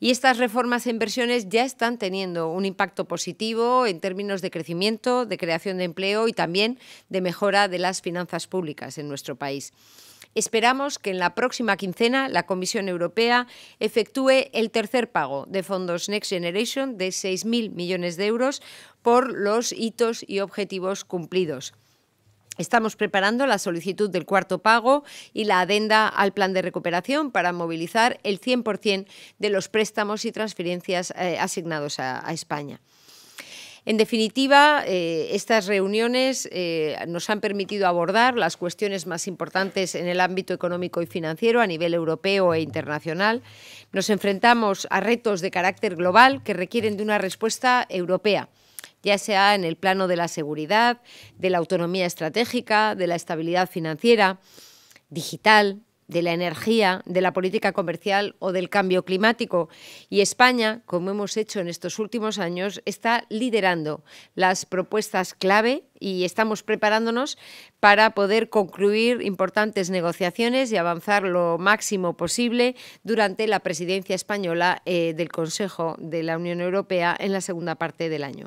Y estas reformas e inversiones ya están teniendo un impacto positivo en términos de crecimiento, de creación de empleo y también de mejora de las finanzas públicas en nuestro país. Esperamos que en la próxima quincena la Comisión Europea efectúe el tercer pago de fondos Next Generation de 6.000 millones de euros por los hitos y objetivos cumplidos. Estamos preparando la solicitud del cuarto pago y la adenda al plan de recuperación para movilizar el 100% de los préstamos y transferencias eh, asignados a, España. En definitiva, eh, estas reuniones eh, nos han permitido abordar las cuestiones más importantes en el ámbito económico y financiero a nivel europeo e internacional. Nos enfrentamos a retos de carácter global que requieren de una respuesta europea ya sea en el plano de la seguridad, de la autonomía estratégica, de la estabilidad financiera, digital, de la energía, de la política comercial o del cambio climático. Y España, como hemos hecho en estos últimos años, está liderando las propuestas clave y estamos preparándonos para poder concluir importantes negociaciones y avanzar lo máximo posible durante la presidencia española eh, del Consejo de la Unión Europea en la segunda parte del año.